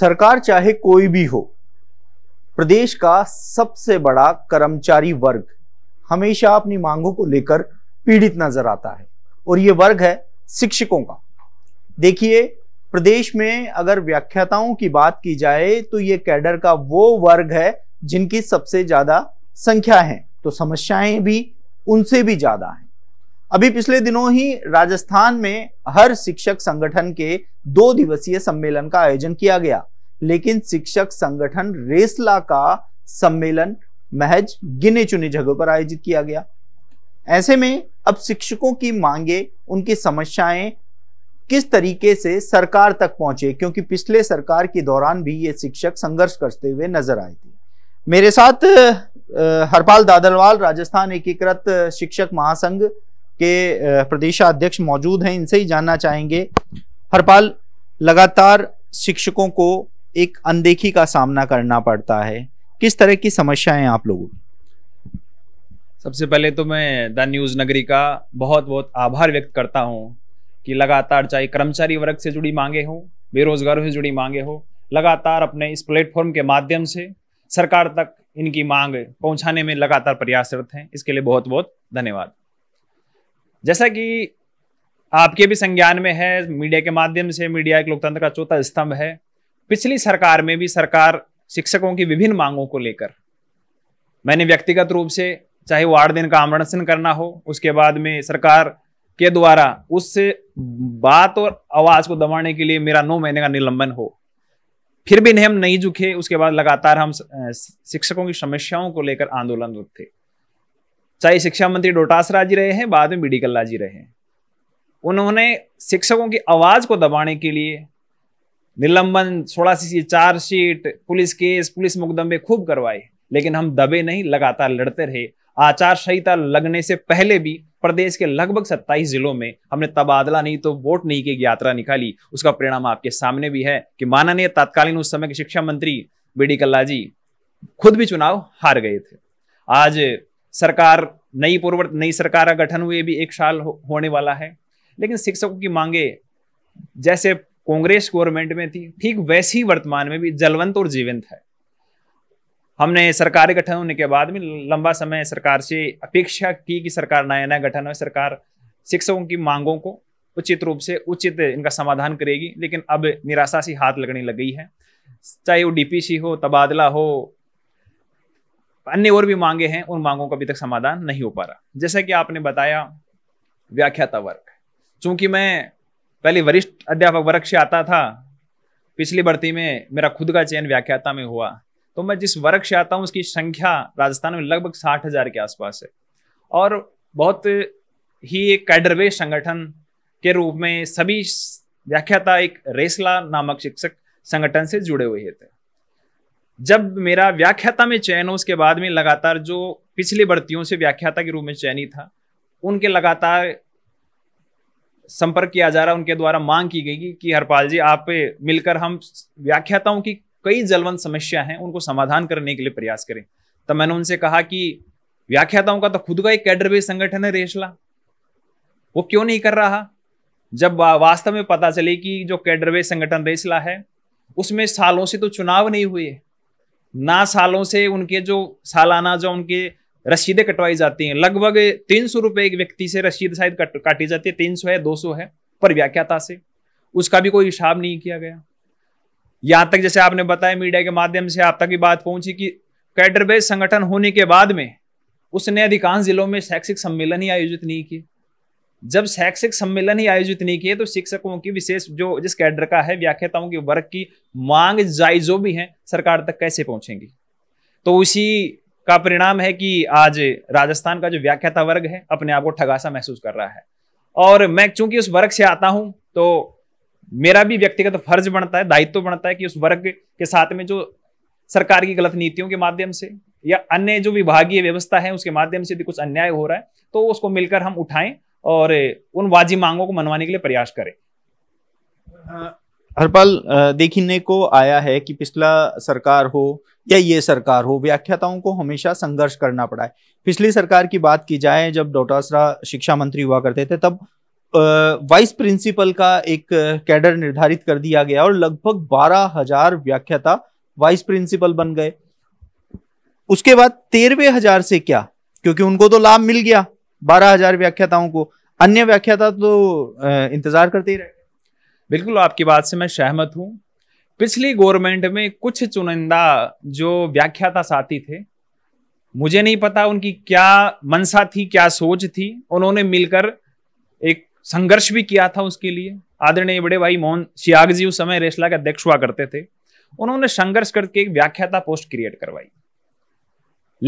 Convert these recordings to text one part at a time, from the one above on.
सरकार चाहे कोई भी हो प्रदेश का सबसे बड़ा कर्मचारी वर्ग हमेशा अपनी मांगों को लेकर पीड़ित नजर आता है और ये वर्ग है शिक्षकों का देखिए प्रदेश में अगर व्याख्याताओं की बात की जाए तो ये कैडर का वो वर्ग है जिनकी सबसे ज्यादा संख्या है तो समस्याएं भी उनसे भी ज्यादा हैं अभी पिछले दिनों ही राजस्थान में हर शिक्षक संगठन के दो दिवसीय सम्मेलन का आयोजन किया गया लेकिन शिक्षक संगठन रेसला का सम्मेलन महज गिने चुने जगहों पर आयोजित किया गया ऐसे में अब शिक्षकों की मांगे उनकी समस्याएं किस तरीके से सरकार तक पहुंचे क्योंकि पिछले सरकार के दौरान भी ये शिक्षक संघर्ष करते हुए नजर आए थे मेरे साथ हरपाल दादलवाल राजस्थान एकीकृत शिक्षक महासंघ के प्रदेशाध्यक्ष मौजूद हैं इनसे ही जानना चाहेंगे हरपाल लगातार शिक्षकों को एक अनदेखी का सामना करना पड़ता है किस तरह की समस्याएं आप लोगों सबसे पहले तो मैं द न्यूज़ नगरी का बहुत बहुत आभार व्यक्त करता हूँ कि लगातार चाहे कर्मचारी वर्ग से जुड़ी मांगे हों बेरोजगारों से जुड़ी मांगे हो लगातार अपने इस प्लेटफॉर्म के माध्यम से सरकार तक इनकी मांग पहुंचाने में लगातार प्रयासरत हैं इसके लिए बहुत बहुत धन्यवाद जैसा कि आपके भी संज्ञान में है मीडिया के माध्यम से मीडिया एक लोकतंत्र का चौथा स्तंभ है पिछली सरकार में भी सरकार शिक्षकों की विभिन्न मांगों को लेकर मैंने व्यक्तिगत रूप से चाहे वो आठ दिन का आमरणसन करना हो उसके बाद में सरकार के द्वारा उस बात और आवाज को दबाने के लिए मेरा नौ महीने का निलंबन हो फिर भी हम नहीं झुके उसके बाद लगातार हम शिक्षकों की समस्याओं को लेकर आंदोलन थे चाहे शिक्षा मंत्री डोटासरा जी रहे हैं बाद में बी कल्ला जी रहे हैं उन्होंने शिक्षकों की आवाज को दबाने के लिए निलंबन सोलह C chargesheet police case police मुकदमे खूब करवाए लेकिन हम दबे नहीं लगातार लड़ते रहे आचार संहिता लगने से पहले भी प्रदेश के लगभग 27 जिलों में हमने तबादला नहीं तो वोट नहीं की यात्रा निकाली उसका परिणाम आपके सामने भी है कि माननीय तत्कालीन उस समय के शिक्षा मंत्री बी डी कल्ला जी खुद भी चुनाव हार गए थे आज सरकार नई पूर्व नई सरकार का गठन हुए भी एक साल हो, होने वाला है लेकिन शिक्षकों की मांगे जैसे कांग्रेस गवर्नमेंट में थी ठीक वैसी वर्तमान में भी जलवंत और जीवंत है हमने सरकार गठन होने के बाद में लंबा समय सरकार से अपेक्षा की कि सरकार नया नया गठन हो सरकार शिक्षकों की मांगों को उचित रूप से उचित इनका समाधान करेगी लेकिन अब निराशा सी हाथ लगने लग गई है चाहे वो डीपीसी हो तबादला हो अन्य और भी मांगे हैं उन मांगों का अभी तक समाधान नहीं हो पा रहा जैसा कि आपने बताया व्याख्याता वर्ग चूंकि मैं पहले वरिष्ठ अध्यापक वर्ग से आता था पिछली भर्ती में मेरा खुद का चयन व्याख्याता में हुआ तो मैं जिस वर्ग से आता हूँ उसकी संख्या राजस्थान में लगभग साठ हजार के आसपास है और बहुत ही एक कैडरवे संगठन के रूप में सभी व्याख्याता एक रेसला नामक शिक्षक संगठन से जुड़े हुए थे जब मेरा व्याख्याता में चयन हो उसके बाद में लगातार जो पिछली भर्तियों से व्याख्याता के रूप में चयनित था उनके लगातार संपर्क किया जा रहा है उनके द्वारा मांग की गई कि हरपाल जी आप मिलकर हम व्याख्याताओं की कई जलवंत समस्या हैं उनको समाधान करने के लिए प्रयास करें तब मैंने उनसे कहा कि व्याख्याताओं का तो खुद का एक कैडर संगठन है रेशला वो क्यों नहीं कर रहा जब वास्तव में पता चले कि जो कैडर संगठन रेसला है उसमें सालों से तो चुनाव नहीं हुए ना सालों से उनके जो सालाना जो उनके रसीदें कटवाई जाती हैं लगभग तीन सौ रुपये एक व्यक्ति से रसीद शायद कट, काटी जाती है तीन सौ है दो सौ है पर व्याख्याता से उसका भी कोई हिसाब नहीं किया गया यहाँ तक जैसे आपने बताया मीडिया के माध्यम से आप तक भी बात पहुंची कि कैडर बेस संगठन होने के बाद में उसने अधिकांश जिलों में शैक्षिक सम्मेलन ही आयोजित नहीं किए जब शैक्षिक सम्मेलन ही आयोजित नहीं किए तो शिक्षकों की विशेष जो जिस कैडर का है व्याख्याताओं के वर्ग की मांग जायजो भी है सरकार तक कैसे पहुंचेंगी तो उसी का परिणाम है कि आज राजस्थान का जो व्याख्याता वर्ग है अपने आप को ठगासा महसूस कर रहा है और मैं चूंकि उस वर्ग से आता हूं तो मेरा भी व्यक्तिगत फर्ज बनता है दायित्व तो बनता है कि उस वर्ग के साथ में जो सरकार की गलत नीतियों के माध्यम से या अन्य जो विभागीय व्यवस्था है उसके माध्यम से भी कुछ अन्याय हो रहा है तो उसको मिलकर हम उठाएं और उन वाजी मांगों को मनवाने के लिए प्रयास करें हरपाल देखने को आया है कि पिछला सरकार हो या ये सरकार हो व्याख्याताओं को हमेशा संघर्ष करना पड़ा है पिछली सरकार की बात की जाए जब डोटासरा शिक्षा मंत्री हुआ करते थे तब वाइस प्रिंसिपल का एक कैडर निर्धारित कर दिया गया और लगभग बारह हजार व्याख्याता वाइस प्रिंसिपल बन गए उसके बाद तेरहवे हजार से क्या क्योंकि उनको तो लाभ मिल गया बारह हजार व्याख्याताओं को अन्य व्याख्याता तो इंतजार करते ही रहे बिल्कुल आपकी बात से मैं सहमत हूँ पिछली गवर्नमेंट में कुछ चुनिंदा जो व्याख्याता साथी थे मुझे नहीं पता उनकी क्या मनसा थी क्या सोच थी उन्होंने मिलकर एक संघर्ष भी किया था उसके लिए आदरणीय बड़े भाई मोहन सियाग जी उस समय रेसला के अध्यक्ष हुआ करते थे उन्होंने संघर्ष करके एक व्याख्याता पोस्ट क्रिएट करवाई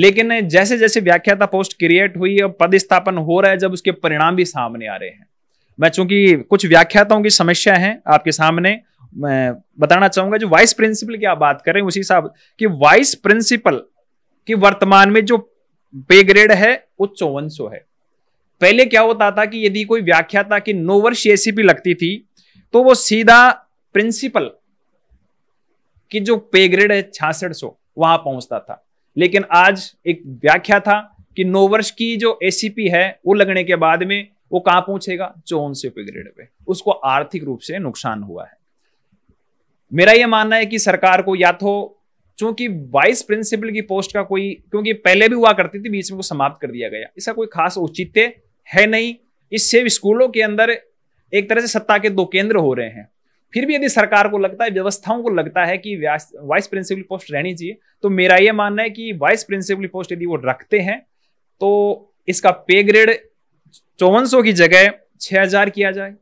लेकिन जैसे जैसे व्याख्याता पोस्ट क्रिएट हुई और पदस्थापन हो रहा है जब उसके परिणाम भी सामने आ रहे हैं मैं चूंकि कुछ व्याख्याताओं की समस्या है आपके सामने मैं बताना चाहूंगा जो वाइस प्रिंसिपल की आप बात कर रहे हैं उसी हिसाब कि वाइस प्रिंसिपल की वर्तमान में जो पे ग्रेड है वो चौवन है पहले क्या होता था कि यदि कोई व्याख्याता की वर्ष एसीपी लगती थी तो वो सीधा प्रिंसिपल की जो पे ग्रेड है छियासठ सौ वहां पहुंचता था लेकिन आज एक व्याख्या था कि नोवर्ष की जो एसीपी है वो लगने के बाद में वो कहाँ पहुंचेगा चौन से ग्रेड पे उसको आर्थिक रूप से नुकसान हुआ है मेरा यह मानना है कि सरकार को या तो चूंकि वाइस प्रिंसिपल की पोस्ट का कोई क्योंकि पहले भी हुआ करती थी बीच में को समाप्त कर दिया गया इसका कोई खास औचित्य है नहीं इससे स्कूलों के अंदर एक तरह से सत्ता के दो केंद्र हो रहे हैं फिर भी यदि सरकार को लगता है व्यवस्थाओं को लगता है कि वाइस प्रिंसिपल पोस्ट रहनी चाहिए तो मेरा यह मानना है कि वाइस प्रिंसिपल पोस्ट यदि वो रखते हैं तो इसका पे ग्रेड चौवन की जगह 6000 किया जाए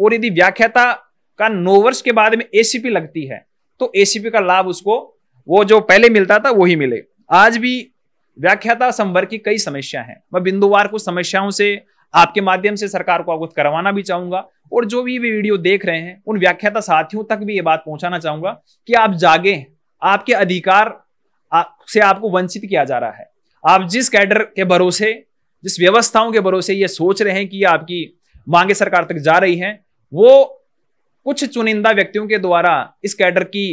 और यदि व्याख्याता का नौ वर्ष के बाद में एसीपी लगती है तो एसीपी का लाभ उसको वो जो पहले मिलता था वही मिले आज भी व्याख्याता संवर्ग की कई समस्या है मैं बिंदुवार कुछ समस्याओं से आपके माध्यम से सरकार को अवगत करवाना भी चाहूंगा और जो भी वे वीडियो देख रहे हैं उन व्याख्याता साथियों तक भी ये बात पहुंचाना चाहूंगा कि आप जागे आपके अधिकार से आपको वंचित किया जा रहा है आप जिस कैडर के भरोसे जिस व्यवस्थाओं के भरोसे ये सोच रहे हैं कि आपकी मांगे सरकार तक जा रही हैं वो कुछ चुनिंदा व्यक्तियों के द्वारा इस कैडर की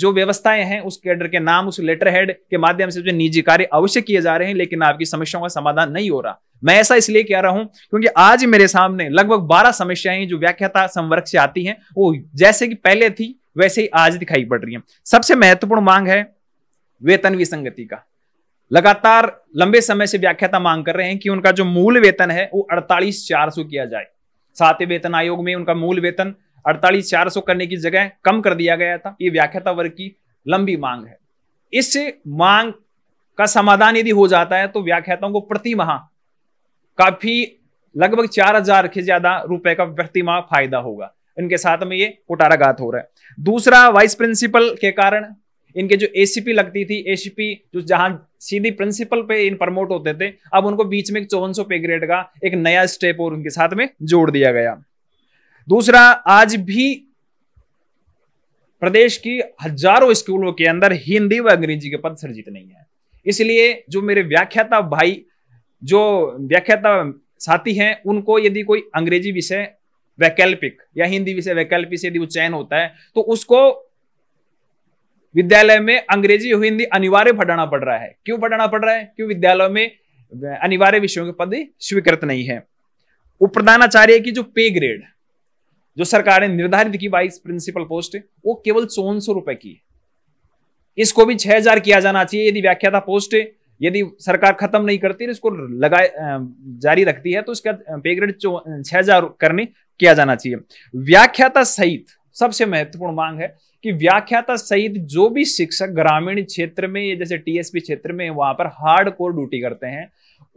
जो व्यवस्थाएं हैं उस कैडर के नाम उस लेटर हेड के माध्यम से जो निजी कार्य अवश्य किए जा रहे हैं लेकिन आपकी समस्याओं का समाधान नहीं हो रहा मैं ऐसा इसलिए कह रहा हूं क्योंकि आज मेरे सामने लगभग 12 समस्याएं जो व्याख्याता संवर्ग से आती हैं वो जैसे कि पहले थी वैसे ही आज दिखाई पड़ रही है सबसे महत्वपूर्ण मांग है वेतन विसंगति का लगातार लंबे समय से व्याख्याता मांग कर रहे हैं कि उनका जो मूल वेतन है वो अड़तालीस चार सौ किया जाए सातवें वेतन आयोग में उनका मूल वेतन अड़तालीस चार सौ करने की जगह कम कर दिया गया था ये व्याख्याता वर्ग की लंबी मांग है इस मांग का समाधान यदि हो जाता है तो व्याख्याताओं को प्रति माह काफी लगभग चार हजार के ज्यादा रुपए का प्रति माह फायदा होगा इनके साथ में ये कुटाराघात हो रहा है दूसरा वाइस प्रिंसिपल के कारण इनके जो एसीपी लगती थी एसीपी जो जहां सीधी प्रिंसिपल पे इन प्रमोट होते थे अब उनको बीच में चौवन सौ पे ग्रेड का एक नया स्टेप और उनके साथ में जोड़ दिया गया दूसरा आज भी प्रदेश की हजारों स्कूलों के अंदर हिंदी व अंग्रेजी के पद सर्जित नहीं है इसलिए जो मेरे व्याख्याता भाई जो व्याख्याता साथी हैं उनको यदि कोई अंग्रेजी विषय वैकल्पिक या हिंदी विषय वैकल्पिक से यदि वो चयन होता है तो उसको विद्यालय में अंग्रेजी हिंदी अनिवार्य पढ़ाना पड़ रहा है क्यों पढ़ाना पड़ रहा है क्यों विद्यालय में अनिवार्य विषयों के पद स्वीकृत नहीं है उप प्रधानाचार्य की जो पे ग्रेड जो सरकार ने निर्धारित की वाइस प्रिंसिपल पोस्ट वो केवल चौवन सौ रुपए की इसको भी छह हजार किया जाना चाहिए यदि व्याख्याता पोस्ट यदि सरकार खत्म नहीं करती इसको लगाए जारी रखती है तो इसका पे ग्रेड छह हजार करने किया जाना चाहिए व्याख्याता सहित सबसे महत्वपूर्ण मांग है कि व्याख्याता सहित जो भी शिक्षक ग्रामीण क्षेत्र में या जैसे टीएसपी क्षेत्र में वहां पर हार्ड कोर ड्यूटी करते हैं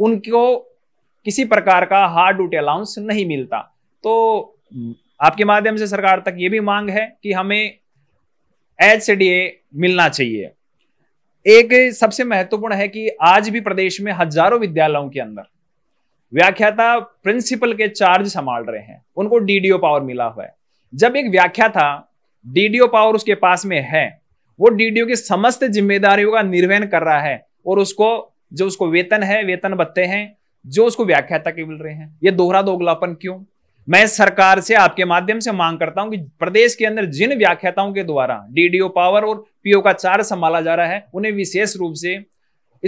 उनको किसी प्रकार का हार्ड ड्यूटी अलाउंस नहीं मिलता तो आपके माध्यम से सरकार तक ये भी मांग है कि हमें एच मिलना चाहिए एक सबसे महत्वपूर्ण है कि आज भी प्रदेश में हजारों विद्यालयों के अंदर व्याख्याता प्रिंसिपल के चार्ज संभाल रहे हैं उनको डीडीओ पावर मिला हुआ है जब एक व्याख्या था डीडीओ पावर उसके पास में है वो डीडीओ की समस्त जिम्मेदारियों का निर्वहन कर रहा है और उसको जो उसको वेतन है वेतन भत्ते हैं जो उसको व्याख्याता के मिल रहे हैं ये दोहरा दोगलापन क्यों मैं सरकार से आपके माध्यम से मांग करता हूं कि प्रदेश के अंदर जिन व्याख्याताओं के द्वारा डीडीओ पावर और पीओ का चार्ज संभाला जा रहा है उन्हें विशेष रूप से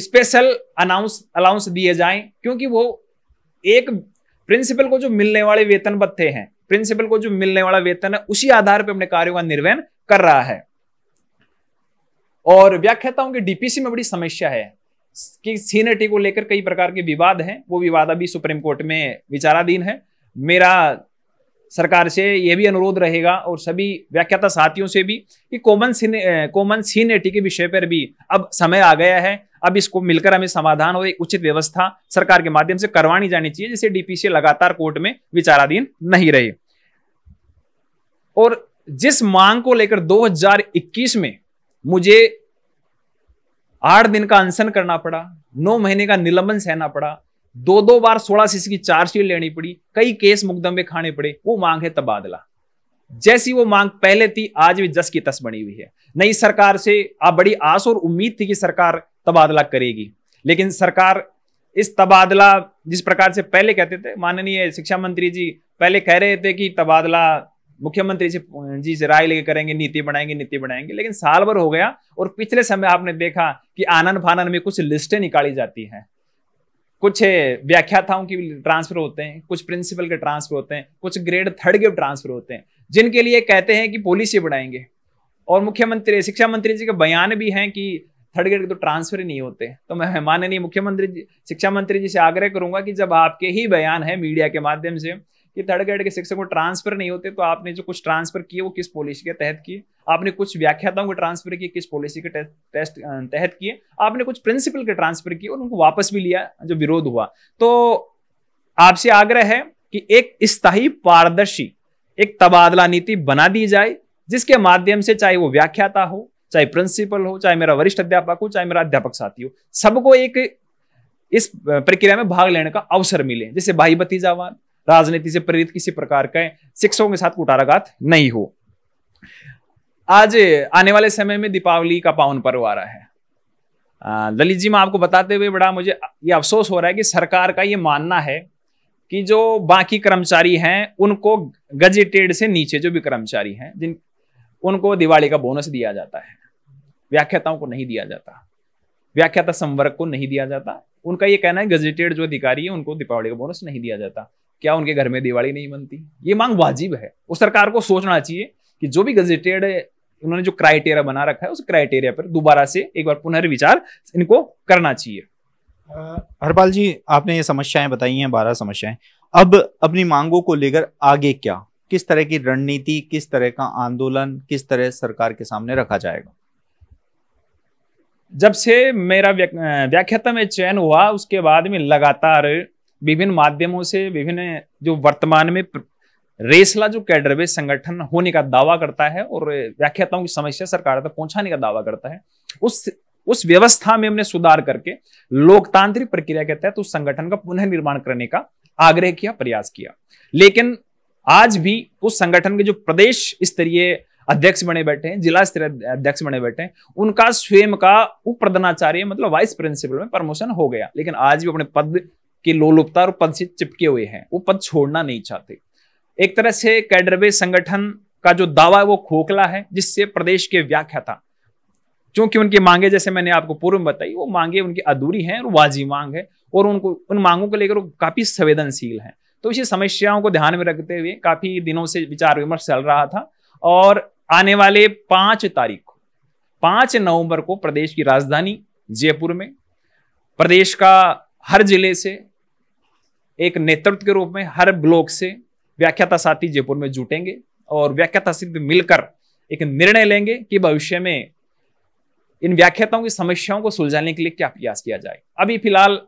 स्पेशल अनाउंस अलाउंस दिए जाएं क्योंकि वो एक प्रिंसिपल को जो मिलने वाले वेतन भत्ते हैं प्रिंसिपल को जो मिलने वाला वेतन है उसी आधार पर अपने कार्यों का निर्वहन कर रहा है और व्याख्या के डीपीसी में बड़ी समस्या है कि सीनियरिटी को लेकर कई प्रकार के विवाद हैं वो विवाद अभी सुप्रीम कोर्ट में विचाराधीन है मेरा सरकार से यह भी अनुरोध रहेगा और सभी व्याख्याता साथियों से भी कि कॉमन सीने कॉमन सीनियरिटी के विषय पर भी अब समय आ गया है अब इसको मिलकर हमें समाधान और एक उचित व्यवस्था सरकार के माध्यम से करवानी जानी चाहिए जिसे डीपीसी लगातार कोर्ट में विचाराधीन नहीं रहे और जिस मांग को लेकर 2021 में मुझे आठ दिन का अनशन करना पड़ा नौ महीने का निलंबन सहना पड़ा दो दो बार सोलह सीस की चार्जशीट लेनी पड़ी कई केस मुकदमे खाने पड़े वो मांग है तबादला जैसी वो मांग पहले थी आज भी जस की तस बनी हुई है नई सरकार से आप बड़ी आस और उम्मीद थी कि सरकार तबादला करेगी लेकिन सरकार इस तबादला जिस प्रकार से पहले कहते थे माननीय शिक्षा मंत्री जी पहले कह रहे थे कि तबादला मुख्यमंत्री से जी से राय लेके करेंगे नीति बनाएंगे नीति बनाएंगे लेकिन साल भर हो गया और पिछले समय आपने देखा कि आनंद फानन में कुछ लिस्टें निकाली जाती हैं कुछ व्याख्याताओं की ट्रांसफर होते हैं कुछ प्रिंसिपल के ट्रांसफर होते हैं कुछ ग्रेड थर्ड के ट्रांसफर होते हैं जिनके लिए कहते हैं कि पॉलिसी बनाएंगे और मुख्यमंत्री शिक्षा मंत्री जी के बयान भी हैं कि थर्ड ग्रेड के तो ट्रांसफर ही नहीं होते तो मैं माननीय मुख्यमंत्री शिक्षा मंत्री जी से आग्रह करूंगा कि जब आपके ही बयान है मीडिया के माध्यम से कि थर्ड ग्रेड के शिक्षक को ट्रांसफर नहीं होते तो आपने जो कुछ ट्रांसफर किए वो किस पॉलिसी के तहत किए आपने कुछ व्याख्याताओं को ट्रांसफर किए किस पॉलिसी के टेस्ट तहत किए आपने कुछ प्रिंसिपल के ट्रांसफर किए और उनको वापस भी लिया जो विरोध हुआ तो आपसे आग्रह है कि एक स्थायी पारदर्शी एक तबादला नीति बना दी जाए जिसके माध्यम से चाहे वो व्याख्याता हो चाहे प्रिंसिपल हो चाहे मेरा वरिष्ठ अध्यापक हो चाहे मेरा अध्यापक साथी हो सबको एक इस प्रक्रिया में भाग लेने का अवसर मिले जैसे भाई भतीजावाद राजनीति से प्रेरित किसी प्रकार के शिक्षकों के साथ कुटाराघात नहीं हो आज आने वाले समय में दीपावली का पावन पर्व आ रहा है ललित जी मैं आपको बताते हुए बड़ा मुझे ये अफसोस हो रहा है कि सरकार का ये मानना है कि जो बाकी कर्मचारी हैं उनको गजेटेड से नीचे जो भी कर्मचारी हैं जिन उनको दिवाली का बोनस दिया जाता है व्याख्याताओं को नहीं दिया जाता व्याख्याता संवर्ग को नहीं दिया जाता उनका यह कहना है गजेटेड जो अधिकारी है उनको दीपावली का बोनस नहीं दिया जाता क्या उनके घर में दिवाली नहीं बनती ये मांग वाजिब है उस सरकार को सोचना चाहिए कि जो भी गजेटेड उन्होंने जो क्राइटेरिया बना रखा है उस क्राइटेरिया पर दोबारा से एक बार पुनर्विचार इनको करना चाहिए हरपाल जी आपने ये समस्याएं बताई हैं बारह समस्याएं अब अपनी मांगों को लेकर आगे क्या किस तरह की रणनीति किस तरह का आंदोलन किस तरह सरकार के सामने रखा जाएगा जब से मेरा व्याख्याता में चयन हुआ उसके बाद में लगातार विभिन्न माध्यमों से विभिन्न जो वर्तमान में रेसला जो कैडर संगठन होने का दावा करता है और व्याख्याताओं की समस्या सरकार तक पहुंचाने का दावा करता है उस उस व्यवस्था में हमने सुधार करके लोकतांत्रिक प्रक्रिया के तहत उस संगठन का पुनः निर्माण करने का आग्रह किया प्रयास किया लेकिन आज भी उस संगठन के जो प्रदेश स्तरीय अध्यक्ष बने बैठे हैं जिला स्तरीय अध्यक्ष बने बैठे हैं उनका स्वयं का उप प्रधानाचार्य मतलब वाइस प्रिंसिपल में प्रमोशन हो गया लेकिन आज भी अपने पद की लोलुपता और पद से चिपके हुए हैं वो पद छोड़ना नहीं चाहते एक तरह से कैडरवे संगठन का जो दावा है वो खोखला है जिससे प्रदेश के व्याख्या था क्योंकि उनकी मांगे जैसे मैंने आपको पूर्व में बताई वो मांगे उनकी अधूरी हैं और वाजी मांग है और उनको उन मांगों को लेकर वो काफी संवेदनशील हैं तो इसी समस्याओं को ध्यान में रखते हुए काफी दिनों से विचार विमर्श चल रहा था और आने वाले पांच तारीख को पांच नवंबर को प्रदेश की राजधानी जयपुर में प्रदेश का हर जिले से एक नेतृत्व के रूप में हर ब्लॉक से व्याख्याता साथी जयपुर में जुटेंगे और व्याख्याता सिद्ध मिलकर एक निर्णय लेंगे कि भविष्य में इन व्याख्याताओं की समस्याओं को सुलझाने के लिए क्या प्रयास किया जाए अभी फिलहाल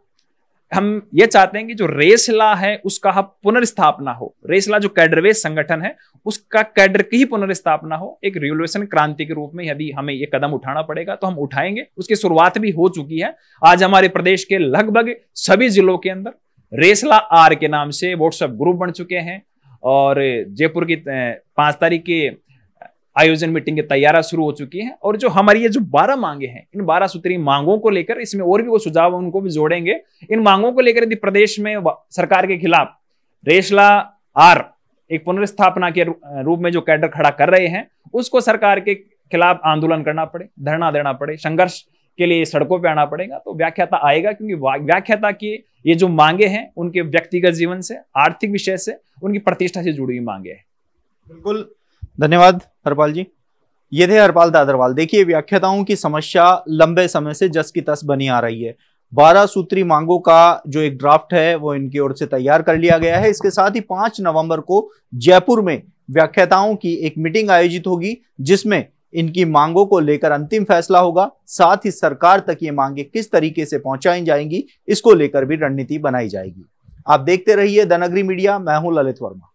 हम ये चाहते हैं कि जो रेसला है उसका हम हाँ पुनर्स्थापना हो रेसला जो कैडरवे संगठन है उसका कैडर की ही पुनर्स्थापना हो एक रिवोल्यूशन क्रांति के रूप में यदि हमें ये कदम उठाना पड़ेगा तो हम उठाएंगे उसकी शुरुआत भी हो चुकी है आज हमारे प्रदेश के लगभग सभी जिलों के अंदर रेसला आर के नाम से व्हाट्सएप ग्रुप बन चुके हैं और जयपुर की पांच तारीख के आयोजन मीटिंग की तैयारा शुरू हो चुकी है और जो हमारी ये जो बारह मांगे हैं इन बारह सूत्री मांगों को लेकर इसमें और भी वो सुझाव उनको भी जोड़ेंगे इन मांगों को लेकर यदि प्रदेश में सरकार के खिलाफ रेशला आर एक पुनर्स्थापना के रूप में जो कैडर खड़ा कर रहे हैं उसको सरकार के खिलाफ आंदोलन करना पड़े धरना देना पड़े संघर्ष के लिए सड़कों पर आना पड़ेगा तो व्याख्याता आएगा क्योंकि व्याख्याता की ये जो मांगे हैं उनके व्यक्तिगत जीवन से आर्थिक विषय से उनकी प्रतिष्ठा से जुड़ी हुई मांगे हैं बिल्कुल धन्यवाद हरपाल जी ये थे हरपाल दादरवाल देखिए व्याख्याताओं की समस्या लंबे समय से जस की तस बनी आ रही है बारह सूत्री मांगों का जो एक ड्राफ्ट है वो इनकी ओर से तैयार कर लिया गया है इसके साथ ही पांच नवंबर को जयपुर में व्याख्याताओं की एक मीटिंग आयोजित होगी जिसमें इनकी मांगों को लेकर अंतिम फैसला होगा साथ ही सरकार तक ये मांगे किस तरीके से पहुंचाई जाएंगी इसको लेकर भी रणनीति बनाई जाएगी आप देखते रहिए धनगरी मीडिया मैं हूं ललित वर्मा